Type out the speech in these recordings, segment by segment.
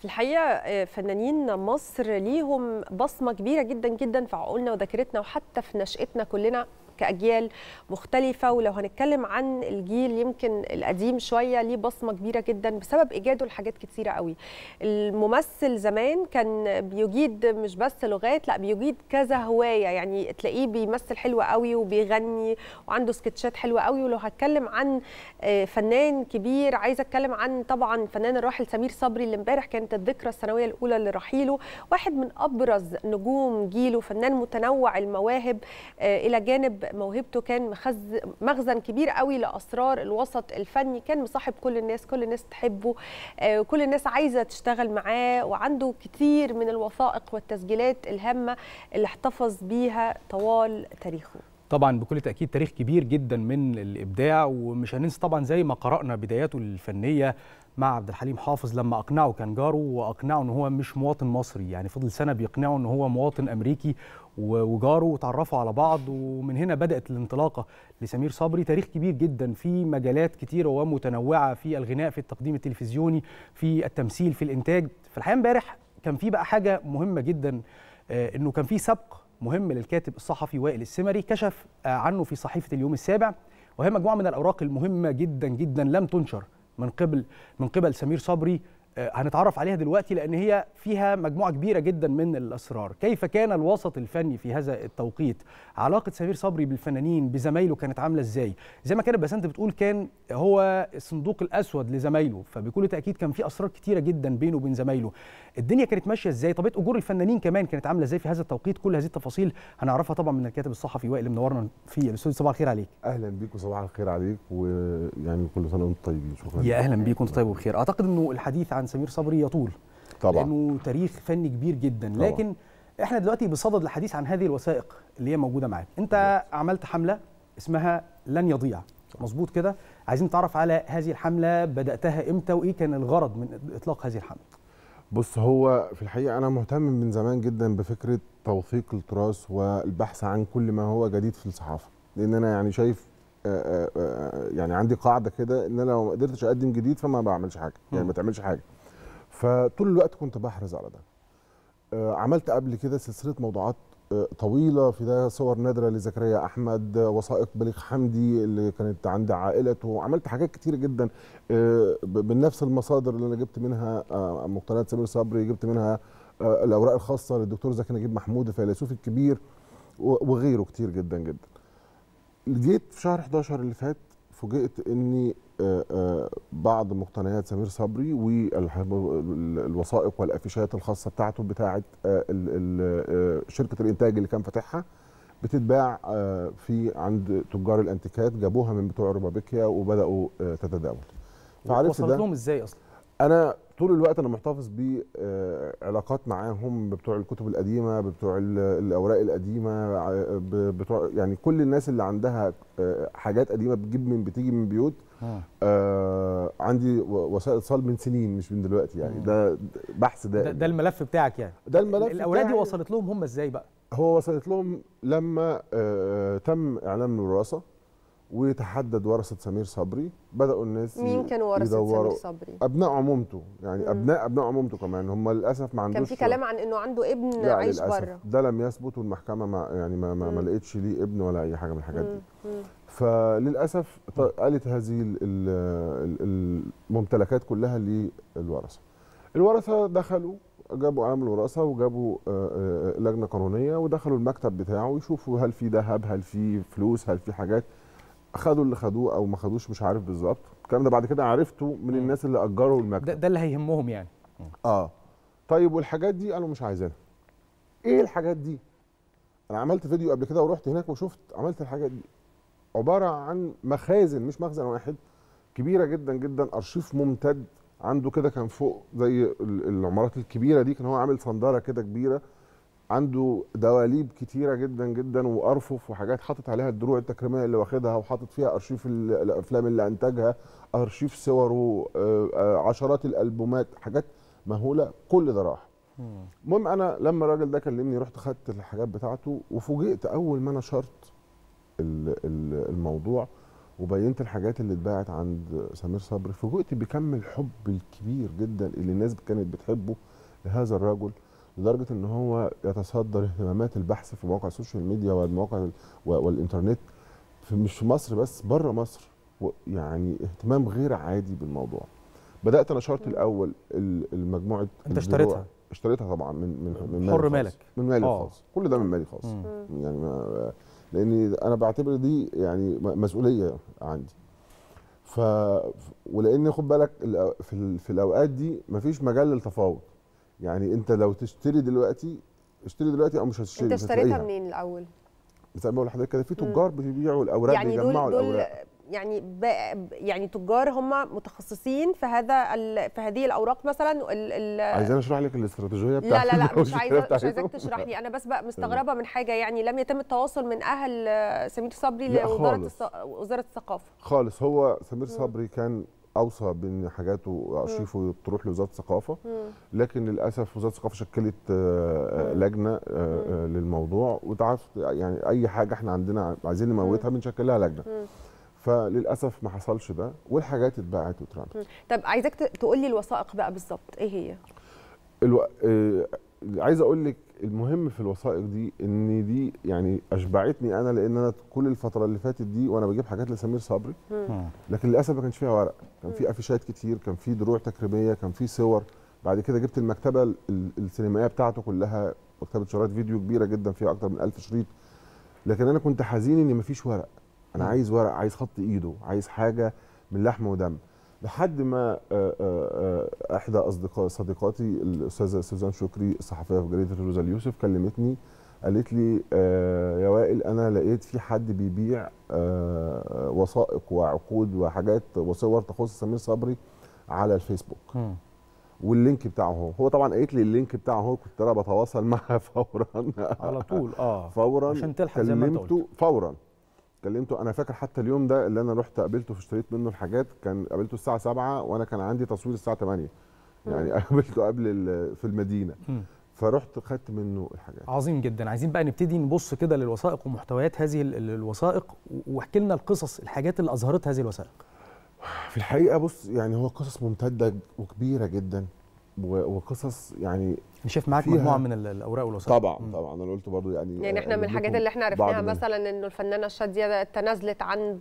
في الحقيقه آه، فنانين مصر ليهم بصمه كبيره جدا جدا في عقولنا وذاكرتنا وحتى في نشاتنا كلنا كاجيال مختلفه ولو هنتكلم عن الجيل يمكن القديم شويه ليه بصمه كبيره جدا بسبب ايجاده لحاجات كتيره قوي الممثل زمان كان بيجيد مش بس لغات لا بيجيد كذا هوايه يعني تلاقيه بيمثل حلو قوي وبيغني وعنده سكتشات حلوه قوي ولو هتكلم عن آه، فنان كبير عايزه اتكلم عن طبعا فنان الراحل سمير صبري اللي امبارح كانت الذكرى السنويه الاولى لرحيله واحد من ابرز نجوم جيله فنان متنوع المواهب آه، الى جانب موهبته كان مخز مخزن كبير قوي لاسرار الوسط الفني كان مصاحب كل الناس كل الناس تحبه آه، كل الناس عايزه تشتغل معاه وعنده كتير من الوثائق والتسجيلات الهامه اللي احتفظ بيها طوال تاريخه طبعا بكل تاكيد تاريخ كبير جدا من الابداع ومش هننسى طبعا زي ما قرانا بداياته الفنيه مع عبد الحليم حافظ لما اقنعه كان جاره واقنعه ان هو مش مواطن مصري يعني فضل سنه بيقنعه ان هو مواطن امريكي وجاره وتعرفوا على بعض ومن هنا بدات الانطلاقه لسمير صبري تاريخ كبير جدا في مجالات كثيره ومتنوعه في الغناء في التقديم التلفزيوني في التمثيل في الانتاج في الحقيقه امبارح كان في بقى حاجه مهمه جدا آه، انه كان في سبق مهم للكاتب الصحفي وائل السمري كشف آه، عنه في صحيفه اليوم السابع وهي مجموعه من الاوراق المهمه جدا جدا لم تنشر من قبل من قبل سمير صبري آه، هنتعرف عليها دلوقتي لأن هي فيها مجموعة كبيرة جدا من الأسرار كيف كان الوسط الفني في هذا التوقيت علاقة سمير صبري بالفنانين بزمايله كانت عاملة إزاي زي ما كانت بسنت بتقول كان هو الصندوق الأسود لزمايله فبكل تأكيد كان في أسرار كتيرة جدا بينه وبين زمايله الدنيا كانت ماشية إزاي طبيعة أجور الفنانين كمان كانت عاملة إزاي في هذا التوقيت كل هذه التفاصيل هنعرفها طبعا من الكاتب الصحفي وائل منورنا في الاستوديو صباح الخير عليك اهلا بيك وصباح الخير عليك ويعني كل سنه وانتم طيبين شكرا يا اهلا بيك وانتم طيب وبخير اعتقد انه الحديث عن عن سمير صبري يطول طبعا لانه تاريخ فني كبير جدا طبعا. لكن احنا دلوقتي بصدد الحديث عن هذه الوثائق اللي هي موجوده معاك انت طبعا. عملت حمله اسمها لن يضيع مظبوط كده عايزين نتعرف على هذه الحمله بداتها امتى وايه كان الغرض من اطلاق هذه الحمله بص هو في الحقيقه انا مهتم من زمان جدا بفكره توثيق التراث والبحث عن كل ما هو جديد في الصحافه لان انا يعني شايف آه، آه، آه، يعني عندي قاعده كده ان انا لو ما قدرتش اقدم جديد فما بعملش حاجه يعني ما تعملش حاجه فطول الوقت كنت بحرص على ده عملت قبل كده سلسله موضوعات طويله في ده صور نادره لزكريا احمد وثائق بليغ حمدي اللي كانت عند عائلته وعملت حاجات كتير جدا بنفس المصادر اللي انا جبت منها مقتنيات سمير صبري جبت منها الاوراق الخاصه للدكتور زكي نجيب محمود الفيلسوف الكبير وغيره كتير جدا جدا جيت في شهر 11 اللي فات فوجئت اني آه، آه، بعض مقتنيات سمير صبري والوثائق والافيشات الخاصه بتاعته بتاعه آه، شركه الانتاج اللي كان فاتحها بتتباع في عند تجار الانتيكات جابوها من بتوع روبابيكيا وبداوا تتداول فعرفت وصلت لهم ازاي اصلا انا طول الوقت انا محتفظ بعلاقات آه، معاهم بتوع الكتب القديمه بتوع الاوراق القديمه بتوع يعني كل الناس اللي عندها آه، حاجات قديمه بتجيب من بتيجي من بيوت آه عندي وسائل اتصال من سنين مش من دلوقتي يعني ده بحث ده, ده الملف بتاعك يعني ده الملف الاوراق دي وصلت لهم هم ازاي بقى هو وصلت لهم لما آه, آه، تم اعلان الوراثه وتحدد ورثه سمير صبري بداوا الناس مين كان ورثه سمير صبري ابناء عمومته يعني مم. ابناء ابناء عمومته كمان هم للاسف ما عندوش كان في كلام عن انه عنده ابن لا عايش بره ده لم يثبت والمحكمه ما يعني ما, ما, ما لقيتش ليه ابن ولا اي حاجه من الحاجات دي فللاسف قالت هذه الممتلكات كلها للورثه الورثه دخلوا جابوا عامل وراثه وجابوا آه، آه، آه، لجنه قانونيه ودخلوا المكتب بتاعه يشوفوا هل في ذهب هل في فلوس هل في حاجات خدوا اللي خدوه او ما خدوش مش عارف بالظبط الكلام ده بعد كده عرفته من الناس اللي اجروا المكتب ده, ده اللي هيهمهم يعني اه طيب والحاجات دي قالوا مش عايزينها ايه الحاجات دي انا عملت فيديو قبل كده ورحت هناك وشفت عملت الحاجات دي عباره عن مخازن مش مخزن واحد كبيره جدا جدا ارشيف ممتد عنده كده كان فوق زي العمارات الكبيره دي كان هو عامل صنداره كده كبيره عنده دواليب كتيره جدا جدا وارفف وحاجات حاطط عليها الدروع التكريميه اللي واخدها وحاطط فيها ارشيف الافلام اللي انتجها ارشيف صوره آه، آه، عشرات الالبومات حاجات مهوله كل ده راح المهم انا لما الراجل ده كلمني رحت خدت الحاجات بتاعته وفوجئت اول ما نشرت الموضوع وبينت الحاجات اللي اتباعت عند سمير صبري فوجئت بكم الحب الكبير جدا اللي الناس كانت بتحبه لهذا الرجل لدرجه ان هو يتصدر اهتمامات البحث في مواقع السوشيال ميديا والمواقع والانترنت في مش في مصر بس بره مصر يعني اهتمام غير عادي بالموضوع بدات نشرت الاول المجموعه انت اشتريتها اشتريتها طبعا من من من حر مالك من مالي آه. خاص كل ده من مالي الخاص يعني ما لاني انا بعتبر دي يعني مسؤوليه عندي ف ولان خد بالك في, في الاوقات دي مفيش مجال للتفاوض يعني انت لو تشتري دلوقتي اشتري دلوقتي او مش هتشتري انت اشتريتها منين الاول؟ زي ما بقول لحضرتك كده في تجار بيبيعوا الاوراق يعني بيجمعوا دول الاوراق يعني يعني تجار هم متخصصين في هذا في هذه الاوراق مثلا عايزين اشرح لك الاستراتيجيه بتاعتي لا لا لا مش عايزه مش عايزك تشرح لي انا بس بقى مستغربه من حاجه يعني لم يتم التواصل من اهل سمير صبري لوزاره وزاره الثقافه خالص هو سمير صبري كان اوصى بان حاجاته وارشيفه تروح لوزاره الثقافه لكن للاسف وزاره الثقافه شكلت آه، آه، لجنه آه، للموضوع وتعرف يعني اي حاجه احنا عندنا عايزين نموتها بنشكل لها لجنه فللاسف ما حصلش ده والحاجات اتباعت واترمت طب عايزك تقول لي الوثائق بقى بالظبط ايه هي الو... عايز اقول لك المهم في الوثائق دي ان دي يعني اشبعتني انا لان انا كل الفتره اللي فاتت دي وانا بجيب حاجات لسمير صبري لكن للاسف ما كانش فيها ورق كان في افيشات كتير كان في دروع تكريميه كان في صور بعد كده جبت المكتبه السينمائيه بتاعته كلها مكتبه شرايط فيديو كبيره جدا فيها اكتر من 1000 شريط لكن انا كنت حزين ان مفيش ورق انا عايز ورق عايز خط ايده عايز حاجه من لحم ودم لحد ما آه، آه، آه، احدى اصدقاء صديقاتي الاستاذه سوزان شكري الصحفيه في جريده الروزا اليوسف كلمتني قالت لي يا وائل انا لقيت في حد بيبيع وثائق وعقود وحاجات وصور تخص سمير صبري على الفيسبوك م. واللينك بتاعه هو هو طبعا قالت لي اللينك بتاعه هو كنت انا بتواصل معها فورا على طول اه فورا عشان تلحق زي ما انت قلت فورا كلمته انا فاكر حتى اليوم ده اللي انا رحت قابلته فاشتريت منه الحاجات كان قابلته الساعه 7 وانا كان عندي تصوير الساعه 8 يعني قابلته قبل في المدينه فرحت خدت منه الحاجات عظيم جدا عايزين بقى نبتدي نبص كده للوثائق ومحتويات هذه الوثائق واحكي لنا القصص الحاجات اللي اظهرت هذه الوثائق في الحقيقه بص يعني هو قصص ممتده وكبيره جدا وقصص يعني شايف معاك مجموعه من الاوراق والوثائق طبعا طبعا انا قلت برضو يعني يعني احنا من يعني الحاجات اللي احنا عرفناها مثلا انه الفنانه شاديه تنازلت عن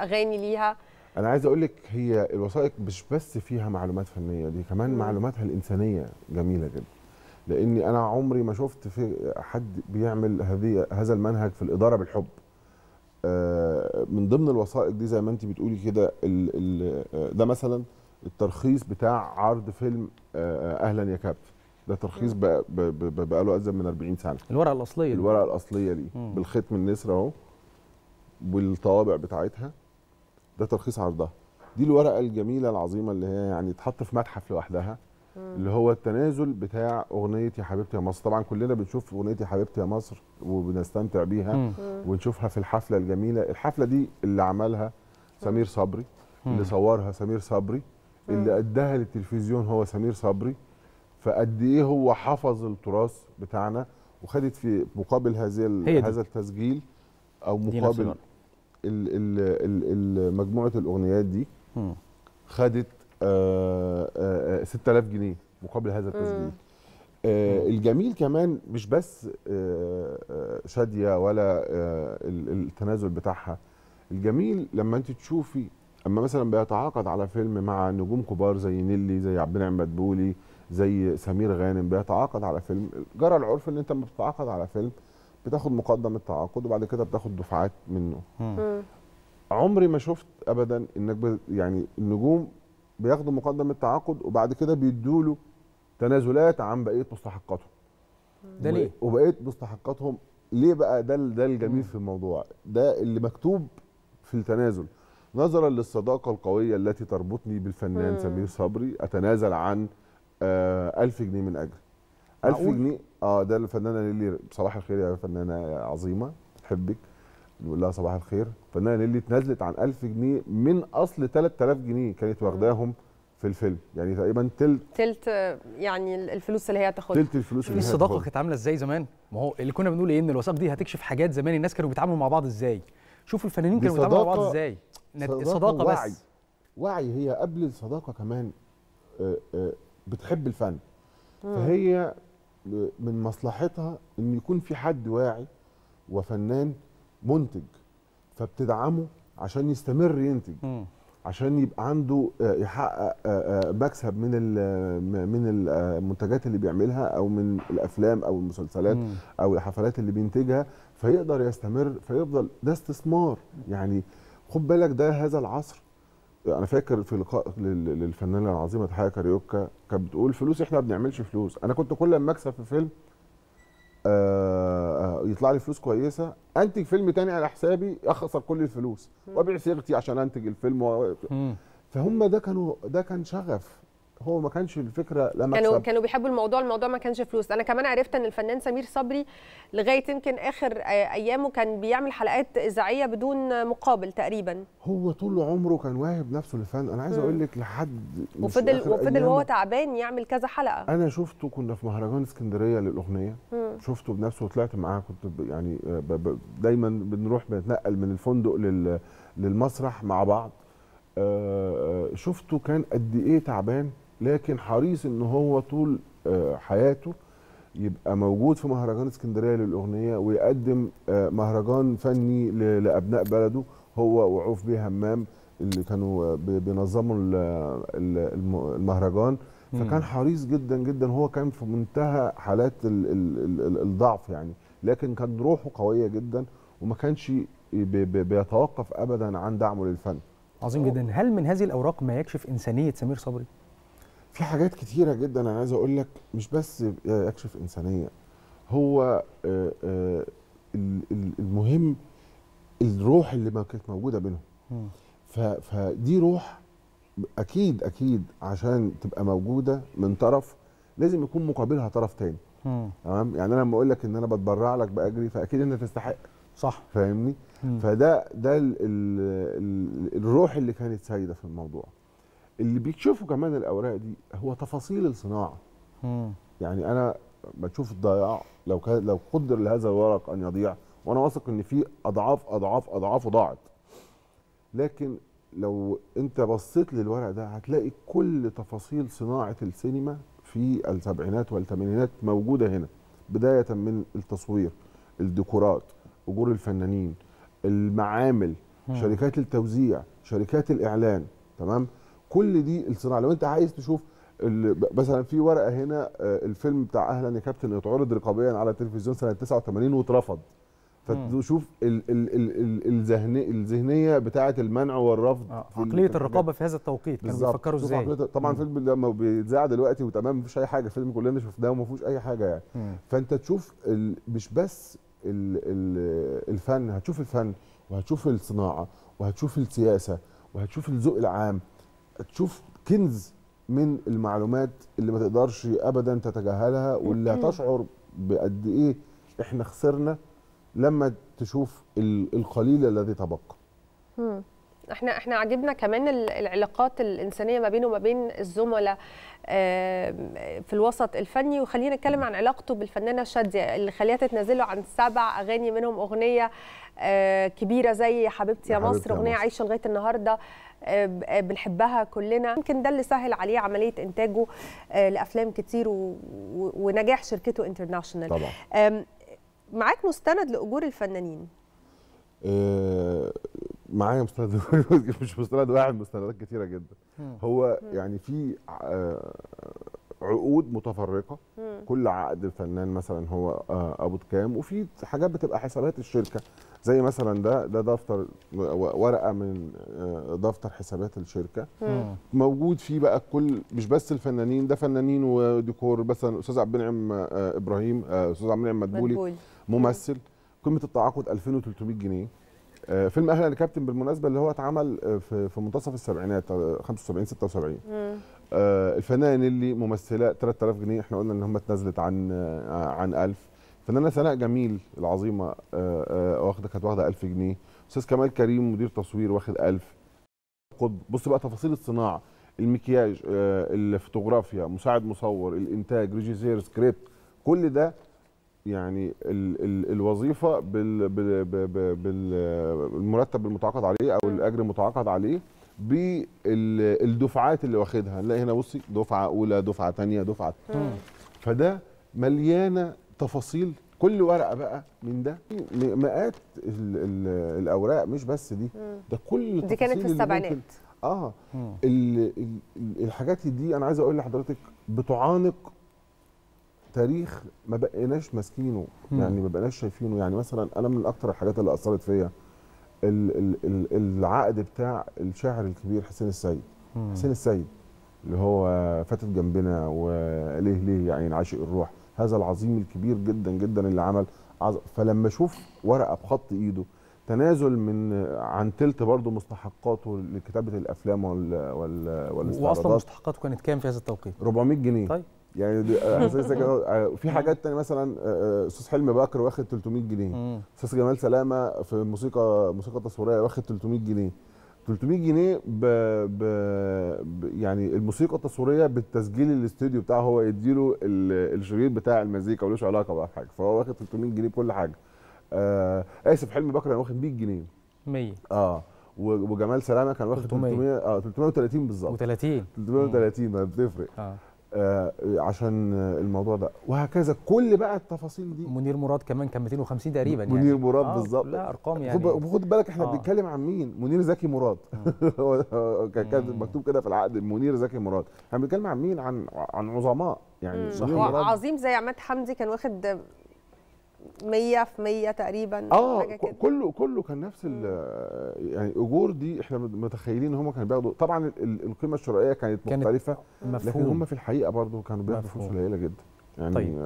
اغاني ليها انا عايز اقول لك هي الوثائق مش بس فيها معلومات فنيه دي كمان م. معلوماتها الانسانيه جميله جدا لاني انا عمري ما شفت في حد بيعمل هذه هذا المنهج في الاداره بالحب آه، من ضمن الوثائق دي زي ما انت بتقولي كده آه، ده مثلا الترخيص بتاع عرض فيلم آه، آه، اهلا يا كابتن ده ترخيص بقى له ازيد من 40 سنه الورقه الاصليه الورقه الاصليه دي بالختم النسر اهو والطوابع بتاعتها ده ترخيص عرضها دي الورقه الجميله العظيمه اللي هي يعني اتحط في متحف لوحدها اللي هو التنازل بتاع اغنيه يا حبيبتي يا مصر طبعا كلنا بنشوف اغنيه يا حبيبتي يا مصر وبنستمتع بيها ونشوفها في الحفله الجميله الحفله دي اللي عملها سمير صبري اللي صورها سمير صبري اللي اداها للتلفزيون هو سمير صبري فقد ايه هو حفظ التراث بتاعنا وخدت في مقابل هذه هذا التسجيل او مقابل مجموعه الاغنيات دي خدت 6000 آه، آه، آه، جنيه مقابل هذا التسجيل آه الجميل كمان مش بس آه شاديه ولا التنازل بتاعها الجميل لما انت تشوفي اما مثلا بيتعاقد على فيلم مع نجوم كبار زي نيلي زي عبد النعيم مدبولي زي سمير غانم بيتعاقد على فيلم جرى العرف ان انت لما بتتعاقد على فيلم بتاخد مقدم التعاقد وبعد كده بتاخد دفعات منه مم. عمري ما شفت ابدا انك يعني النجوم بياخدوا مقدم التعاقد وبعد كده بيدوا له تنازلات عن بقيه مستحقاتهم ده ليه وبقيه مستحقاتهم ليه بقى ده ده الجميل مم. في الموضوع ده اللي مكتوب في التنازل نظرا للصداقة القوية التي تربطني بالفنان مم. سمير صبري أتنازل عن آه، ألف جنيه من أجل ألف جنيه آه ده الفنانة ليلي صباح الخير يا فنانة عظيمة تحبك نقول لها صباح الخير الفنانة ليلي تنازلت عن 1000 جنيه من أصل 3000 جنيه كانت واخداهم في الفيلم يعني تقريبا تلت تلت يعني الفلوس اللي هي هتاخدها تلت الفلوس اللي هي الصداقه كانت عامله ازاي زمان ما هو اللي كنا بنقول ايه ان الوثائق دي هتكشف حاجات زمان الناس كانوا بيتعاملوا مع بعض ازاي شوفوا الفنانين كانوا بيتعاملوا مع بعض ازاي صداقه, صداقة وعي. بس وعي هي قبل الصداقه كمان آه، آه، بتحب الفن مم. فهي آه، من مصلحتها ان يكون في حد واعي وفنان منتج فبتدعمه عشان يستمر ينتج مم. عشان يبقى عنده يحقق مكسب من من المنتجات اللي بيعملها او من الافلام او المسلسلات مم. او الحفلات اللي بينتجها فيقدر يستمر فيفضل ده استثمار يعني خد بالك ده هذا العصر انا فاكر في لقاء للفنانه العظيمه تحيه كاريوكا كانت بتقول فلوس احنا ما بنعملش فلوس انا كنت كل ما اكسب في فيلم آه،, آه يطلع لي فلوس كويسه انتج فيلم تاني على حسابي اخسر كل الفلوس وابيع صيغتي عشان انتج الفيلم و... فهم ده كانوا ده كان شغف هو ما كانش الفكره لا مكسب كانوا كانوا بيحبوا الموضوع الموضوع ما كانش فلوس انا كمان عرفت ان الفنان سمير صبري لغايه يمكن اخر آه، ايامه كان بيعمل حلقات اذاعيه بدون مقابل تقريبا هو طول عمره كان واهب نفسه للفن انا عايز اقول لك لحد وفضل وفضل وهو تعبان يعمل كذا حلقه انا شفته كنا في مهرجان اسكندريه للاغنيه مم. شفته بنفسه وطلعت معاه كنت يعني آه، دايما بنروح بنتنقل من الفندق لل للمسرح مع بعض آه، شفته كان قد ايه تعبان لكن حريص ان هو طول آه، حياته يبقى موجود في مهرجان اسكندريه للاغنيه ويقدم آه، مهرجان فني لابناء بلده هو وعوف بيه همام اللي كانوا آه، بينظموا المهرجان فكان حريص جدا جدا هو كان في منتهى حالات الضعف يعني لكن كان روحه قويه جدا وما كانش بيتوقف ابدا عن دعمه للفن عظيم جدا هل من هذه الاوراق ما يكشف انسانيه سمير صبري في حاجات كتيره جدا انا عايز اقول لك مش بس يكشف انسانيه هو آه، آه، المهم الروح اللي ما كانت موجوده بينهم فدي روح اكيد اكيد عشان تبقى موجوده من طرف لازم يكون مقابلها طرف تاني تمام يعني انا لما اقول لك ان انا بتبرع لك باجري فاكيد انت تستحق صح فاهمني فده ده الـ الـ الروح اللي كانت سايده في الموضوع اللي بيكشفوا كمان الاوراق دي هو تفاصيل الصناعه مم. يعني انا بشوف الضياع لو كان لو قدر لهذا الورق ان يضيع وانا واثق ان في اضعاف اضعاف اضعافه ضاعت لكن لو انت بصيت للورق ده هتلاقي كل تفاصيل صناعه السينما في السبعينات والثمانينات موجوده هنا بدايه من التصوير الديكورات اجور الفنانين المعامل شركات التوزيع شركات الاعلان تمام كل دي الصناعه لو انت عايز تشوف مثلا في ورقه هنا آه، الفيلم بتاع اهلا يا كابتن اتعرض رقابيا على التلفزيون سنه 89 واترفض فتشوف الذهنيه الذهنيه بتاعه المنع والرفض آه. عقليه الرقابه في هذا التوقيت كانوا بيفكروا ازاي طبعا الفيلم لما بيتذاع دلوقتي وتمام مفيش اي حاجه الفيلم كلنا شفناه وما فيهوش اي حاجه يعني مم. فانت تشوف مش بس الـ الـ الفن هتشوف الفن وهتشوف الصناعه وهتشوف السياسه وهتشوف الذوق العام تشوف كنز من المعلومات اللي ما تقدرش ابدا تتجاهلها واللي هتشعر بقد ايه احنا خسرنا لما تشوف القليل الذي تبقى احنا احنا عجبنا كمان العلاقات الانسانيه ما بينه وما بين الزملاء في الوسط الفني وخلينا نتكلم عن علاقته بالفنانه شاديه اللي خليها تتنازله عن سبع اغاني منهم اغنيه آه، كبيره زي حبيبتي يا مصر اغنيه عايشه لغايه النهارده آه، آه، بنحبها كلنا يمكن ده اللي سهل عليه عمليه انتاجه لافلام كتير ونجاح شركته انترناشونال طبعا معاك مستند لاجور الفنانين معايا مستند مش مستند واحد مستندات كتيره جدا هو يعني في آه، عقود متفرقه كل عقد الفنان مثلا هو آه، ابو كام وفي حاجات بتبقى حسابات الشركه زي مثلا ده ده دفتر ورقه من آه، دفتر حسابات الشركه موجود فيه بقى كل مش بس الفنانين ده فنانين وديكور مثلا استاذ عبد المنعم ابراهيم استاذ عبد المنعم مدبولي ممثل قيمه التعاقد 2300 جنيه آه، فيلم اهلا يا كابتن بالمناسبه اللي هو اتعمل آه، في, في منتصف السبعينات 75 آه، 76 آه الفنان اللي ممثله 3000 جنيه احنا قلنا ان هم اتنزلت عن آه عن 1000 فنانه سناء جميل العظيمه آه واخده كانت واخده 1000 جنيه استاذ كمال كريم مدير تصوير واخد 1000 بص بقى تفاصيل الصناعه المكياج الفوتوغرافيا مساعد مصور الانتاج ريجيزير سكريبت كل ده يعني ال ال الوظيفه بال بال بالمرتب المتعاقد عليه او الاجر المتعاقد عليه بالدفعات اللي واخدها نلاقي هنا بصي دفعه اولى دفعه ثانيه دفعه فده مليانه تفاصيل كل ورقه بقى من ده مئات ال ال الاوراق مش بس دي ده كل دي كانت في السبعينات اه ال ال الحاجات دي انا عايز اقول لحضرتك بتعانق تاريخ ما بقيناش ماسكينه يعني ما بقيناش شايفينه يعني مثلا انا من اكتر الحاجات اللي اثرت فيا العقد بتاع الشاعر الكبير حسين السيد مم. حسين السيد اللي هو فاتت جنبنا وليه ليه يعني عاشق الروح هذا العظيم الكبير جدا جدا اللي عمل فلما اشوف ورقه بخط ايده تنازل من عن تلت برضه مستحقاته لكتابه الافلام وال وال واصلا مستحقاته كانت كام في هذا التوقيت؟ 400 جنيه طيب يعني آه، آه، في حاجات تانية مثلا آه، استاذ حلمي بكر واخد 300 جنيه استاذ جمال سلامه في الموسيقى موسيقى تصويريه واخد 300 جنيه 300 جنيه ب... ب... يعني الموسيقى التصويريه بالتسجيل الاستوديو بتاعه هو يديله ال... الشريط بتاع المزيكا ملوش علاقه بقى حاجه فهو واخد 300 جنيه بكل حاجه آه اسف حلمي بكر كان واخد 100 جنيه 100 اه وجمال سلامه كان واخد 300 اه 330 بالظبط و30 330 ما بتفرق اه آه، عشان الموضوع ده وهكذا كل بقى التفاصيل دي منير مراد كمان كان 250 تقريبا يعني منير مراد آه بالظبط لا ارقام يعني خد بالك احنا آه. بنتكلم عن مين منير زكي مراد آه. كان مكتوب كده في العقد منير زكي مراد احنا بنتكلم عن مين عن عن عظماء يعني منير عظيم زي عماد حمدي كان واخد 100 في مية تقريبا اه حاجة كده. كله كله كان نفس يعني اجور دي احنا متخيلين ان هم كانوا بياخدوا طبعا القيمه الشرائيه كانت مختلفه كانت مفهوم. لكن هم في الحقيقه برضو كانوا بياخدوا فلوس قليله جدا يعني طيب.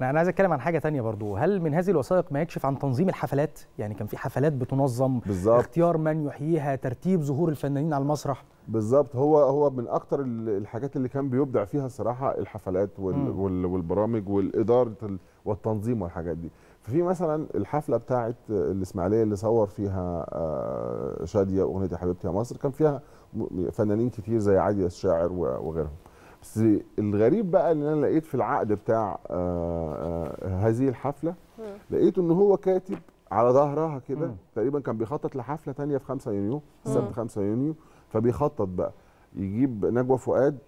انا انا عايز اتكلم عن حاجه تانية برضو هل من هذه الوثائق ما يكشف عن تنظيم الحفلات يعني كان في حفلات بتنظم بالزبط. اختيار من يحييها ترتيب ظهور الفنانين على المسرح بالظبط هو هو من اكتر الحاجات اللي كان بيبدع فيها الصراحه الحفلات وال والبرامج والاداره والتنظيم والحاجات دي ففي مثلا الحفله بتاعه الاسماعيليه اللي صور فيها آه، شاديه اغنيه يا حبيبتي يا مصر كان فيها فنانين كتير زي عادي الشاعر وغيرهم بس الغريب بقى ان انا لقيت في العقد بتاع آه، آه، هذه الحفله لقيت ان هو كاتب على ظهرها كده تقريبا كان بيخطط لحفله تانية في 5 يونيو السبت 5 يونيو فبيخطط بقى يجيب نجوى فؤاد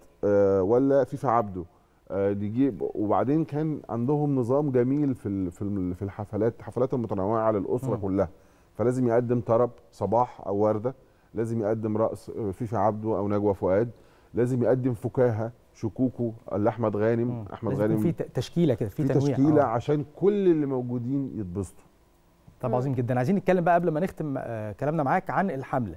ولا فيفا عبده آه، دي وبعدين كان عندهم نظام جميل في في الحفلات حفلات المتنوعه على الاسره كلها فلازم يقدم طرب صباح او ورده لازم يقدم رقص آه، فيفي عبده او نجوى فؤاد لازم يقدم فكاهه شكوكو لاحمد غانم مم. احمد لازم غانم في تشكيله كده في تشكيله أوه. عشان كل اللي موجودين يتبسطوا طب عظيم جدا عايزين نتكلم بقى قبل ما نختم آه، كلامنا معاك عن الحمله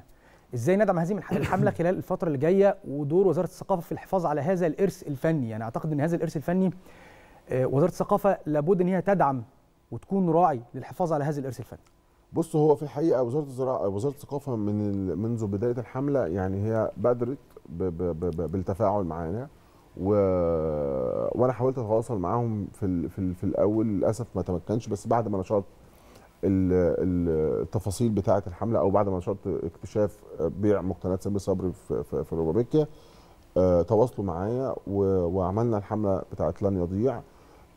ازاي ندعم هذه الحمله خلال الفتره اللي جايه ودور وزاره الثقافه في الحفاظ على هذا الارث الفني يعني اعتقد ان هذا الارث الفني آه، وزاره الثقافه لابد ان هي تدعم وتكون راعي للحفاظ على هذا الارث الفني بص هو في الحقيقه وزاره الزراعه وزاره الثقافه من منذ بدايه الحمله يعني هي بادرت ب ب ب بالتفاعل معانا و... وانا حاولت اتواصل معاهم في ال... في, ال... في الاول للاسف ما تمكنش بس بعد ما نشرت التفاصيل بتاعه الحمله او بعد ما نشرت اكتشاف بيع مقتنيات سامي صبري في, في, روبابيكيا آه، تواصلوا معايا وعملنا الحمله بتاعه لن يضيع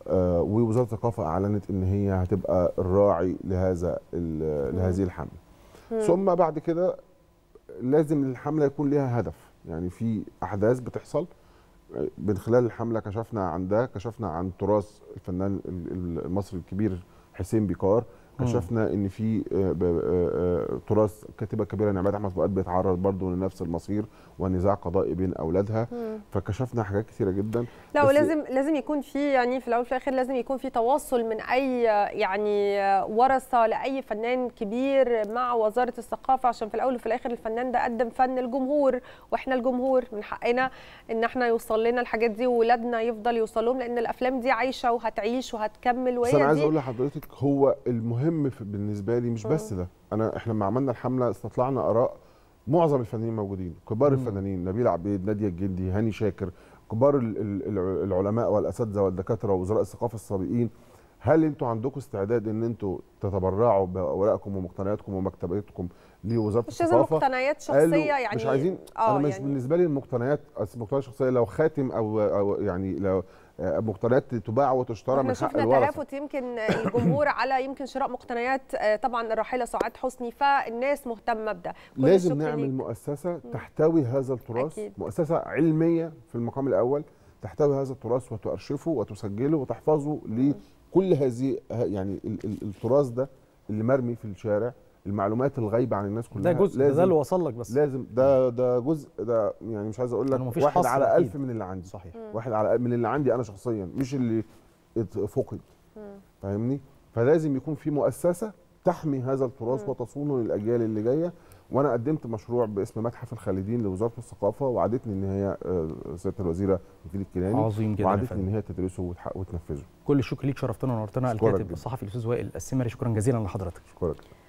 آه، ووزاره الثقافه اعلنت ان هي هتبقى الراعي لهذا لهذه الحمله ثم بعد كده لازم الحمله يكون ليها هدف يعني في احداث بتحصل من خلال الحمله كشفنا عن ده كشفنا عن تراث الفنان المصري الكبير حسين بيكار كشفنا ان في آه، آه، آه، تراث كاتبه كبيره نعمات احمد فؤاد بيتعرض برضه لنفس المصير ونزاع قضائي بين اولادها فكشفنا حاجات كثيره جدا لا ولازم لازم يكون في يعني في الاول وفي الاخر لازم يكون في تواصل من اي يعني ورثه لاي فنان كبير مع وزاره الثقافه عشان في الاول وفي الاخر الفنان ده قدم فن الجمهور واحنا الجمهور من حقنا ان احنا يوصل لنا الحاجات دي واولادنا يفضل يوصل لهم لان الافلام دي عايشه وهتعيش وهتكمل وهي بس انا عايز اقول لحضرتك هو المهم مهم بالنسبه لي مش بس ده انا احنا لما عملنا الحمله استطلعنا اراء معظم الفنانين موجودين كبار الفنانين نبيل عبيد ناديه الجندي هاني شاكر كبار العلماء والاساتذه والدكاتره ووزراء الثقافه السابقين هل انتوا عندكم استعداد ان انتوا تتبرعوا باوراقكم ومقتنياتكم ومكتباتكم لوزاره الثقافه؟ مش لازم مقتنيات شخصيه يعني مش عايزين آه انا مش يعني بالنسبه لي المقتنيات المقتنيات الشخصيه لو خاتم او, أو يعني لو مقتنيات تباع وتشترى من حق الورثه تلافت يمكن الجمهور على يمكن شراء مقتنيات آه، طبعا الراحله سعاد حسني فالناس مهتمه بده لازم نعمل ليك. مؤسسه تحتوي هذا التراث أكيد. مؤسسه علميه في المقام الاول تحتوي هذا التراث وتؤرشفه وتسجله وتحفظه لكل هذه يعني التراث ده اللي مرمي في الشارع المعلومات الغايبه عن الناس كلها ده جزء لازم ده اللي وصل لك بس لازم ده ده جزء ده يعني مش عايز اقول لك واحد على ألف من اللي عندي صحيح واحد على من اللي عندي انا شخصيا مش اللي فقد فاهمني فلازم يكون في مؤسسه تحمي هذا التراث وتصونه للاجيال اللي جايه وانا قدمت مشروع باسم متحف الخالدين لوزاره الثقافه وعدتني ان هي آه، سياده الوزيره نتيجه الكيلاني عظيم جدا وعدتني ان هي تدرسه وتنفذه كل الشكر ليك شرفتنا ونورتنا الكاتب الصحفي الاستاذ وائل السمري شكرا جزيلا لحضرتك شكرا